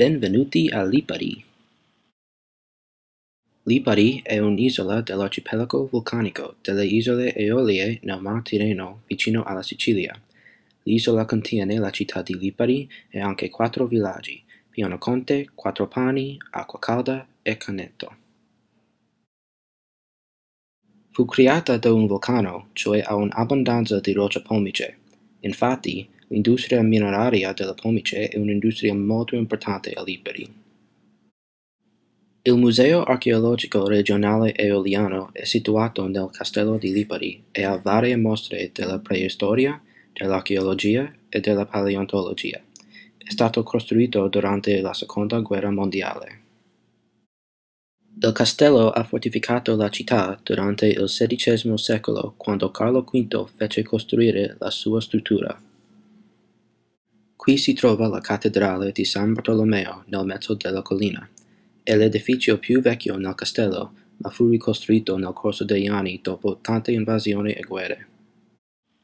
Benvenuti a Lipari. Lipari è un'isola dell'arcipelago vulcanico delle isole Eolie nel Mar Tirreno vicino alla Sicilia. L'isola contiene la città di Lipari e anche quattro villaggi, Pianoconte, Quattropani, Calda e Canetto. Fu creata da un vulcano, cioè ha un'abbondanza di roccia pomice. Infatti, L'industria mineraria della pomice è un'industria molto importante a Lipari. Il Museo archeologico regionale eoliano è situato nel castello di Lipari e ha varie mostre della preistoria, dell'archeologia e della paleontologia. È stato costruito durante la Seconda Guerra Mondiale. Il castello ha fortificato la città durante il XVI secolo quando Carlo V fece costruire la sua struttura. Qui si trova la cattedrale di San Bartolomeo nel mezzo della collina. È l'edificio più vecchio nel castello, ma fu ricostruito nel corso degli anni dopo tante invasioni e guerre.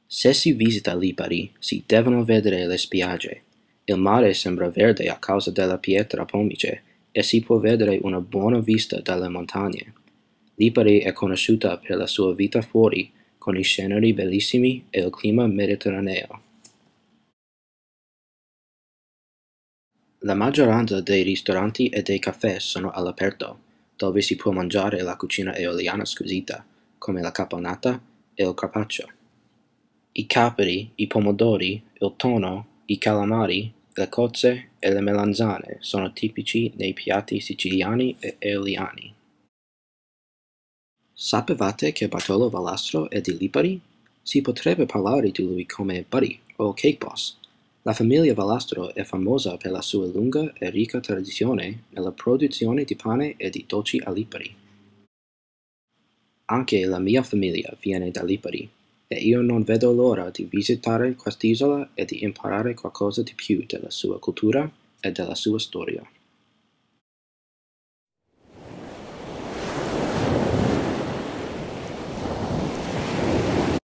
Se si visita Lipari, si devono vedere le spiagge. Il mare sembra verde a causa della pietra pomice e si può vedere una buona vista dalle montagne. Lipari è conosciuta per la sua vita fuori, con i scenari bellissimi e il clima mediterraneo. La maggioranza dei ristoranti e dei caffè sono all'aperto, dove si può mangiare la cucina eoliana squisita, come la caponata e il carpaccio. I capri, i pomodori, il tono, i calamari, le cozze e le melanzane sono tipici nei piatti siciliani e eoliani. Sapevate che Bartolo Valastro è di Lipari? Si potrebbe parlare di lui come Buddy o Cake Boss, la famiglia Valastro è famosa per la sua lunga e ricca tradizione nella produzione di pane e di dolci a Lipari. Anche la mia famiglia viene da Lipari e io non vedo l'ora di visitare quest'isola e di imparare qualcosa di più della sua cultura e della sua storia.